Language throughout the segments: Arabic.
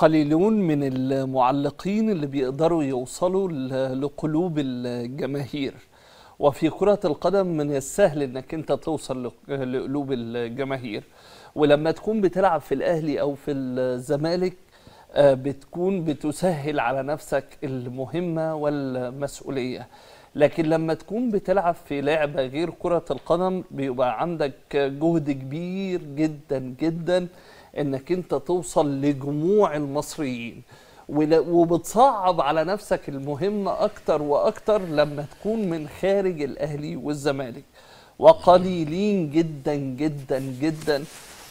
قليلون من المعلقين اللي بيقدروا يوصلوا لقلوب الجماهير وفي كرة القدم من السهل انك انت توصل لقلوب الجماهير ولما تكون بتلعب في الاهلي او في الزمالك آه، بتكون بتسهل على نفسك المهمة والمسؤولية لكن لما تكون بتلعب في لعبة غير كرة القدم بيبقى عندك جهد كبير جدا جدا انك انت توصل لجموع المصريين وبتصعب على نفسك المهمة أكتر وأكتر لما تكون من خارج الأهلي والزمالك وقليلين جدا جدا جدا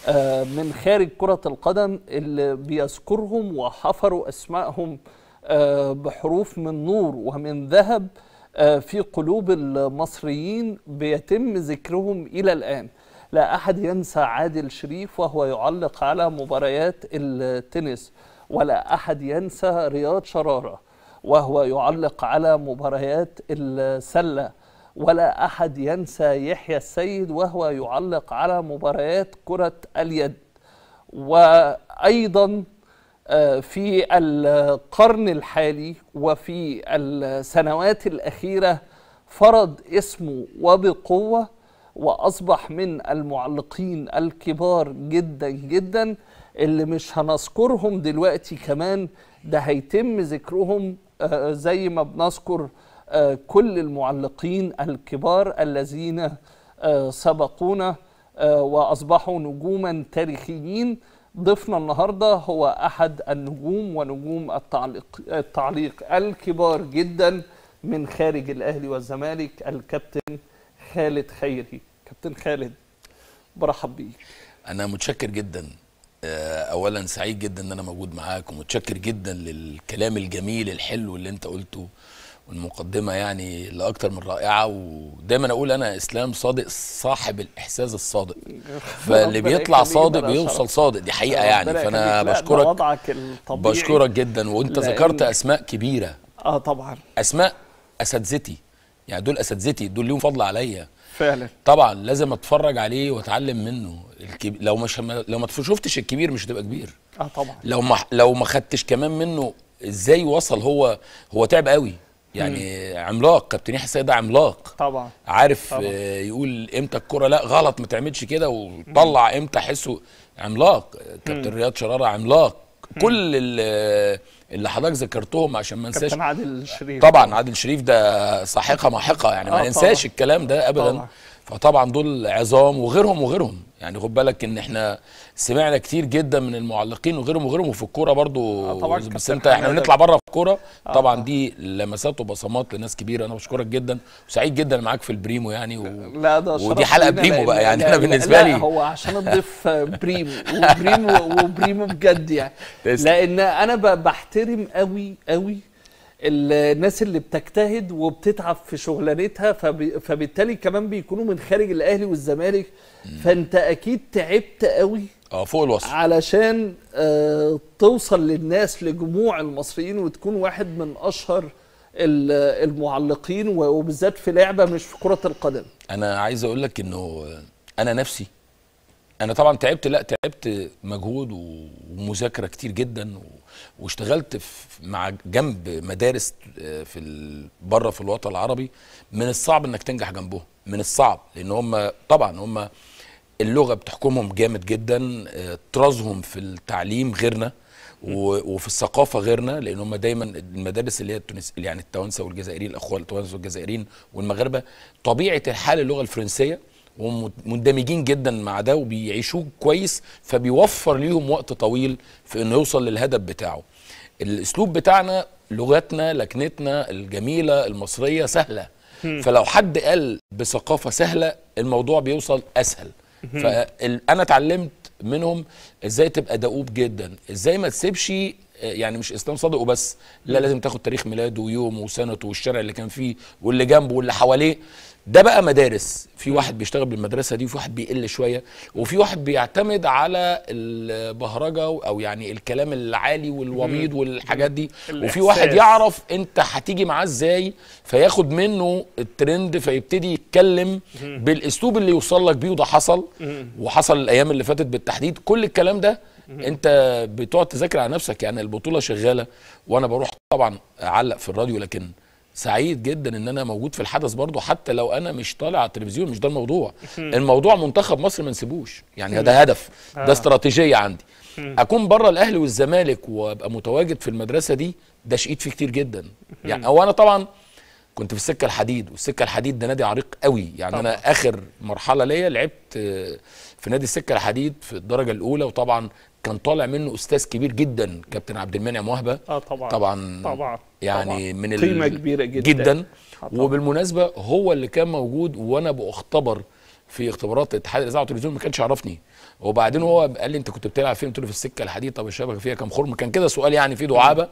آه، من خارج كرة القدم اللي بيذكرهم وحفروا أسمائهم آه، بحروف من نور ومن ذهب آه، في قلوب المصريين بيتم ذكرهم إلى الآن لا أحد ينسى عادل شريف وهو يعلق على مباريات التنس ولا أحد ينسى رياض شرارة وهو يعلق على مباريات السلة ولا أحد ينسى يحيى السيد وهو يعلق على مباريات كرة اليد وأيضا آه، في القرن الحالي وفي السنوات الأخيرة فرض اسمه وبقوة واصبح من المعلقين الكبار جدا جدا اللي مش هنذكرهم دلوقتي كمان ده هيتم ذكرهم آه، زي ما بنذكر آه، كل المعلقين الكبار الذين آه، سبقونا واصبحوا نجوما تاريخيين ضيفنا النهارده هو احد النجوم ونجوم التعليق التعليق الكبار جدا من خارج الاهلي والزمالك الكابتن خالد خيري كابتن خالد برحب بيك انا متشكر جدا آه، اولا سعيد جدا ان انا موجود معاك ومتشكر جدا للكلام الجميل الحلو اللي انت قلته والمقدمه يعني لأكثر من رائعه ودايما اقول انا اسلام صادق صاحب الاحساس الصادق فاللي بيطلع صادق بيوصل صادق دي حقيقه يعني فانا بشكرك بشكرك جدا وانت ذكرت اسماء كبيره اه طبعا اسماء اساتذتي يعني دول اساتذتي دول ليهم فضل عليا فعلا طبعا لازم اتفرج عليه واتعلم منه الكب... لو مش لو ما شفتش الكبير مش هتبقى كبير اه طبعا لو ما لو ما خدتش كمان منه ازاي وصل هو هو تعب قوي يعني مم. عملاق كابتن يحيى السيد ده عملاق طبعا عارف طبعا. آه يقول امتى الكره لا غلط ما تعملش كده وطلع امتى احسه عملاق كابتن رياض شراره عملاق كل اللي حضرتك ذكرتهم عشان ما انساش كابتن عادل شريف طبعا عادل شريف ده صاحقه محقه يعني ما آه، ننساش الكلام ده ابدا طبعا. فطبعا دول عظام وغيرهم وغيرهم يعني خد بالك ان احنا سمعنا كتير جدا من المعلقين وغيرهم وغيرهم وفي الكوره برضو آه طبعا بس انت احنا بنطلع بره في الكوره آه،, آه طبعا دي لمسات وبصمات لناس كبيره انا بشكرك جدا وسعيد جدا معاك في البريمو يعني و... لا ده ودي حلقه بريمو بقى يعني انا بالنسبه لا لي لا هو عشان اضيف بريمو وبريمو وبريمو بجد يعني لان انا بحترم قوي قوي الناس اللي بتجتهد وبتتعب في شغلانتها فبالتالي كمان بيكونوا من خارج الاهلي والزمالك فانت اكيد تعبت قوي اه فوق الوصف علشان آه توصل للناس لجموع المصريين وتكون واحد من اشهر المعلقين وبالذات في لعبه مش في كره القدم انا عايز اقول لك انه انا نفسي انا طبعا تعبت لا تعبت مجهود ومذاكره كتير جدا واشتغلت مع جنب مدارس آه، في بره في الوطن العربي من الصعب انك تنجح جنبهم من الصعب لان هم طبعا هم اللغه بتحكمهم جامد جدا آه، طرازهم في التعليم غيرنا وفي الثقافه غيرنا لان هم دايما المدارس اللي هي التونس يعني التوانسه والجزائريين الاخوه التوانسه والجزائريين والمغاربه طبيعه الحال اللغه الفرنسيه ومندمجين جدا مع ده وبيعيشوه كويس فبيوفر ليهم وقت طويل في انه يوصل للهدف بتاعه الاسلوب بتاعنا لغتنا لكنتنا الجميله المصريه سهله فلو حد قال بثقافه سهله الموضوع بيوصل اسهل فانا اتعلمت منهم ازاي تبقى دؤوب جدا ازاي ما تسيبش يعني مش اسلام صادق وبس لا لازم تاخد تاريخ ميلاده ويومه وسنته والشارع اللي كان فيه واللي جنبه واللي حواليه ده بقى مدارس في واحد بيشتغل بالمدرسه دي وفي واحد بيقل شويه وفي واحد بيعتمد على البهرجه او يعني الكلام العالي والوميض والحاجات دي وفي واحد يعرف انت هتيجي معاه ازاي فياخد منه الترند فيبتدي يتكلم بالاسلوب اللي يوصل لك بيه وده حصل وحصل الايام اللي فاتت بالتحديد كل الكلام ده انت بتقعد تذاكر على نفسك يعني البطوله شغاله وانا بروح طبعا اعلق في الراديو لكن سعيد جدا ان انا موجود في الحدث برضه حتى لو انا مش طالع على التلفزيون مش ده الموضوع الموضوع منتخب مصر ما نسيبوش يعني ده هدف آه. ده استراتيجيه عندي اكون بره الاهلي والزمالك وابقى متواجد في المدرسه دي ده شقيت فيه كتير جدا يعني هو انا طبعا كنت في السكه الحديد والسكه الحديد ده نادي عريق قوي يعني طبعا. انا اخر مرحله ليا لعبت في نادي السكه الحديد في الدرجه الاولى وطبعا كان طالع منه استاذ كبير جدا كابتن عبد المنعم وهبه اه طبعا طبعا طبعا يعني طبعاً. من قيمه كبيره جدا جدا آه، وبالمناسبه هو اللي كان موجود وانا باختبر في اختبارات اتحاد الاذاعه والتلفزيون ما كانش يعرفني وبعدين هو قال لي انت كنت بتلعب فين؟ قلت له في السكه الحديد طب الشبكه فيها كام خرم؟ كان كده سؤال يعني فيه دعابه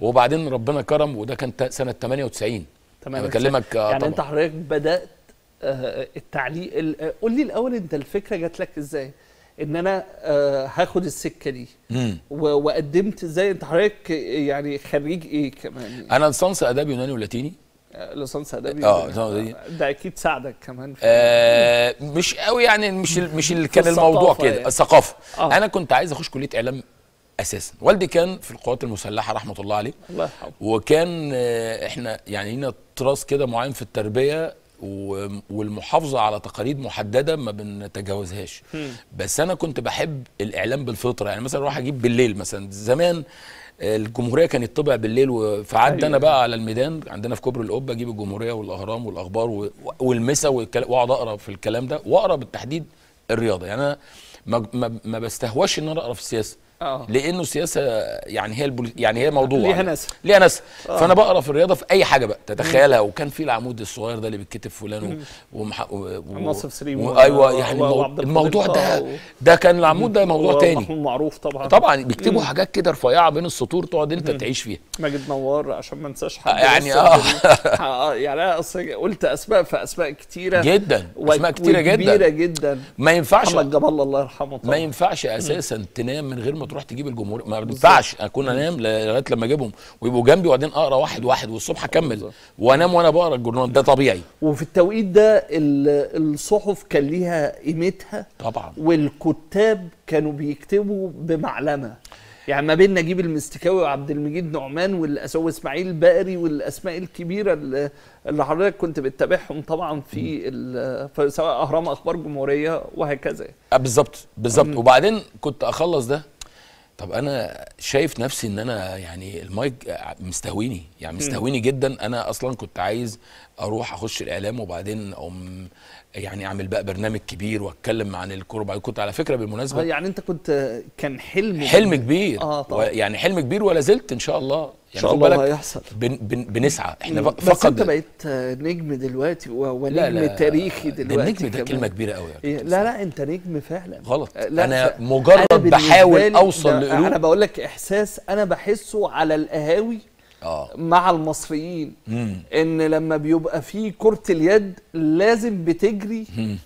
وبعدين ربنا كرم وده كان سنه 98 تمام انا بكلمك آه، يعني طبعًا. انت حضرتك بدات آه، التعليق آه، قول لي الاول انت الفكره جات لك ازاي ان انا آه، هاخد السكه دي وقدمت ازاي انت حضرتك يعني خريج ايه كمان انا ليسانس اداب يوناني ولاتيني ليسانس ادبي اه ده اكيد ساعدك كمان في آه مش قوي يعني مش مش اللي كان الموضوع كده يعني. الثقافه آه. انا كنت عايز اخش كليه اعلام اساسا والدي كان في القوات المسلحه رحمه الله عليه الله يحفظه وكان احنا يعني لينا تراث كده معين في التربيه والمحافظه على تقاليد محدده ما بنتجاوزهاش بس انا كنت بحب الاعلام بالفطره يعني مثلا اروح اجيب بالليل مثلا زمان الجمهوريه كانت طبع بالليل فعدى أيوة. انا بقى على الميدان عندنا في كوبري القبه اجيب الجمهوريه والاهرام والاخبار والمسا واقعد اقرا في الكلام ده واقرا بالتحديد الرياضه يعني انا ما بستهواش ان انا اقرا في السياسه آه. لانه السياسه يعني هي البول... يعني هي موضوع ليها ناس ليها ناس آه. فانا بقرا في الرياضه في اي حاجه بقى تتخيلها وكان في العمود الصغير ده اللي بيتكتب فلان ومح... و... وناصف سليم و... ايوه يعني و... المو... الموضوع ده ده كان العمود ده موضوع تاني معروف طبعا طبعا بيكتبوا مم. حاجات كده رفيعه بين السطور تقعد انت مم. تعيش فيها ماجد نوار عشان ما انساش حد آه، يعني اه يعني انا قلت اسماء في اسماء كتيره جدا اسماء كتيره جدا كبيره جدا ما ينفعش محمد جبل الله يرحمه طبعا ما ينفعش اساسا تنام من غير ما تروح تجيب الجمهور ما بينفعش اكون انام لغايه لما اجيبهم ويبقوا جنبي وبعدين اقرا واحد واحد والصبح اكمل وانام وانا بقرا الجورنال ده طبيعي وفي التوقيت ده الصحف كان ليها قيمتها طبعا والكتاب كانوا بيكتبوا بمعلمه يعني ما بين نجيب المستكاوي وعبد المجيد نعمان والاسو اسماعيل بقري والاسماء الكبيره اللي حضرتك كنت بتتابعهم طبعا في سواء اهرام اخبار جمهوريه وهكذا آه، بالظبط بالظبط وبعدين كنت اخلص ده طب انا شايف نفسي ان انا يعني المايك مستهويني يعني مستهويني جدا انا اصلا كنت عايز اروح اخش الاعلام وبعدين اقوم يعني اعمل بقى برنامج كبير واتكلم عن الكوره بعد كنت على فكره بالمناسبه آه، يعني انت كنت كان حلم حلم كبير آه طبعا. يعني حلم كبير ولا زلت ان شاء الله يعني شاء الله هيحصل بن بن بنسعى احنا فقط انت بقيت نجم دلوقتي ونجم لا لا تاريخي دلوقتي النجم ده كلمه كبيره قوي يعني إيه، لا لا انت نجم فعلا غلط لا انا مجرد أنا بحاول اوصل لقلوب انا بقول لك احساس انا بحسه على القهاوي آه. مع المصريين مم. ان لما بيبقى في كره اليد لازم بتجري مم.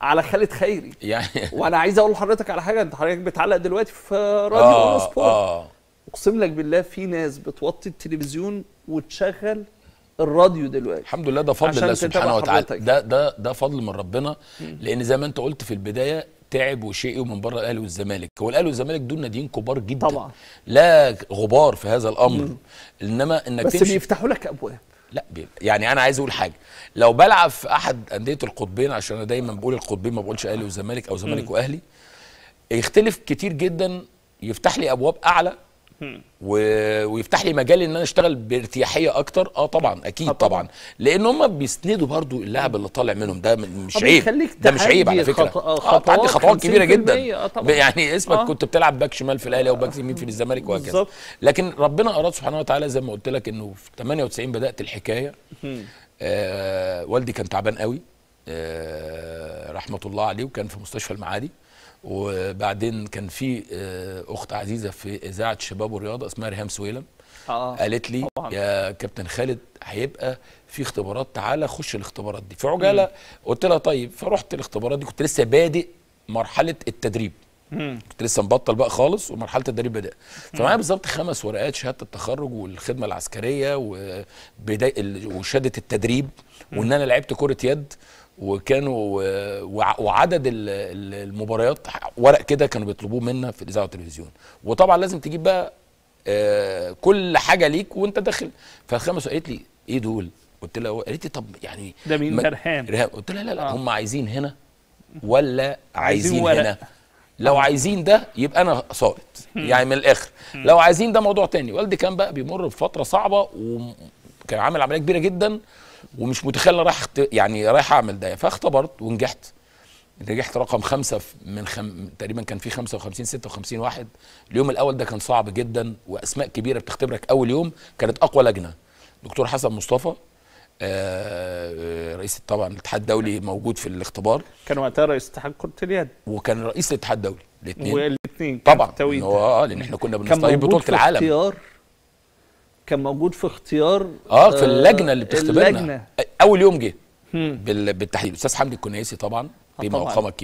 على خالد خيري يعني وانا عايز اقول لحضرتك على حاجه انت حضرتك بتعلق دلوقتي في راديو آه سبورت آه. اقسم لك بالله في ناس بتوطي التلفزيون وتشغل الراديو دلوقتي الحمد لله ده فضل الله سبحانه وتعالى ده ده ده فضل من ربنا لان زي ما انت قلت في البدايه تعب وشقي من بره الاهلي والزمالك هو الاهلي والزمالك دول ناديين كبار جدا طبعا لا غبار في هذا الامر مم. انما انك بس تمشي بيفتحوا لك ابواب لا يعني انا عايز اقول حاجه لو بلعب في احد انديه القطبين عشان انا دايما بقول القطبين ما بقولش اهلي وزمالك او زمالك واهلي يختلف كتير جدا يفتح لي ابواب اعلى و... ويفتح لي مجال ان انا اشتغل بارتياحيه اكتر اه طبعا اكيد آه، طبعا. لان هم بيسندوا برضو اللاعب اللي طالع منهم ده مش عيب ده مش عيب على فكره خط... آه،, آه تعدي خطوات كبيره جدا آه يعني اسمك آه. كنت بتلعب باك شمال في الاهلي او باك يمين في الزمالك وهكذا لكن ربنا اراد سبحانه وتعالى زي ما قلت لك انه في 98 بدات الحكايه آه والدي كان تعبان قوي آه رحمه الله عليه وكان في مستشفى المعادي وبعدين كان في آه، اخت عزيزه في اذاعه شباب والرياضه اسمها ريهام سويلم آه. قالت لي طبعا. يا كابتن خالد هيبقى في اختبارات تعالى خش الاختبارات دي في عجاله قلت لها طيب فرحت الاختبارات دي كنت لسه بادئ مرحله التدريب مم. كنت لسه مبطل بقى خالص ومرحله التدريب بدات فمعايا بالظبط خمس ورقات شهاده التخرج والخدمه العسكريه وبدايه وشهاده التدريب وان انا لعبت كره يد وكانوا وعدد المباريات ورق كده كانوا بيطلبوه منا في الاذاعه والتلفزيون وطبعا لازم تجيب بقى آه، كل حاجه ليك وانت داخل فالخمس قالت لي ايه دول قلت لها قالت لي طب يعني ده مين ده ريهام قلت لها لا لا آه. هم عايزين هنا ولا عايزين, عايزين هنا لو آه. عايزين ده يبقى انا صارت يعني من الاخر لو عايزين ده موضوع تاني والدي كان بقى بيمر بفتره صعبه وكان عامل عمليه كبيره جدا ومش متخيل رايح يعني رايح اعمل ده فاختبرت ونجحت نجحت رقم خمسة من خم... تقريبا كان في 55 56 واحد اليوم الاول ده كان صعب جدا واسماء كبيره بتختبرك اول يوم كانت اقوى لجنه دكتور حسن مصطفى آه, آه، رئيس طبعا الاتحاد الدولي موجود في الاختبار كان وقتها رئيس اتحاد كره اليد وكان رئيس الاتحاد الدولي الاثنين والاثنين طبعا هو اه لان احنا كنا بنستضيف بطوله العالم اختيار كان موجود في اختيار اه في آه، اللجنه اللي بتختبرنا اللجنة. اول يوم جه بالتحديد الاستاذ حمدي الكنيسي طبعا آه، بمقامك الكبير